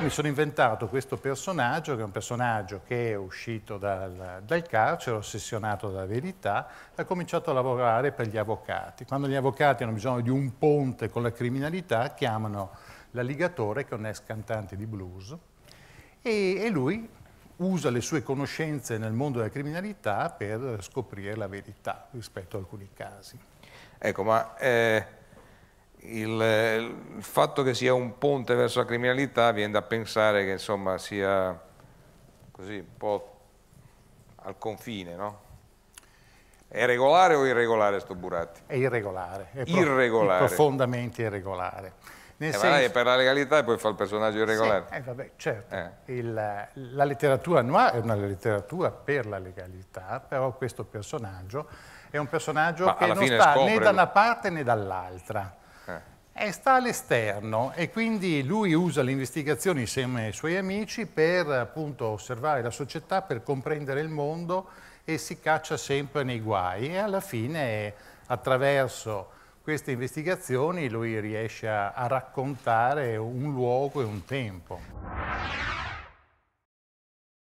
mi sono inventato questo personaggio, che è un personaggio che è uscito dal, dal carcere, ossessionato dalla verità, ha cominciato a lavorare per gli avvocati. Quando gli avvocati hanno bisogno di un ponte con la criminalità, chiamano l'alligatore, che è un ex cantante di blues, e, e lui usa le sue conoscenze nel mondo della criminalità per scoprire la verità rispetto a alcuni casi. Ecco, ma... Eh il, il, fatto che sia un ponte verso la criminalità viene da pensare che insomma sia così un po' al confine, no? È regolare o irregolare sto Buratti? È irregolare, è irregolare. È profondamente irregolare. Eh, senso... per la legalità e poi fa il personaggio irregolare. Sì, eh, vabbè, certo. Eh. Il, la letteratura noir è una letteratura per la legalità, però questo personaggio è un personaggio Ma che non sta scopre... né da una parte né dall'altra. Eh. e sta all'esterno e quindi lui usa le investigazioni insieme ai suoi amici per appunto osservare la società, per comprendere il mondo e si caccia sempre nei guai e alla fine attraverso queste investigazioni lui riesce a, a raccontare un luogo e un tempo.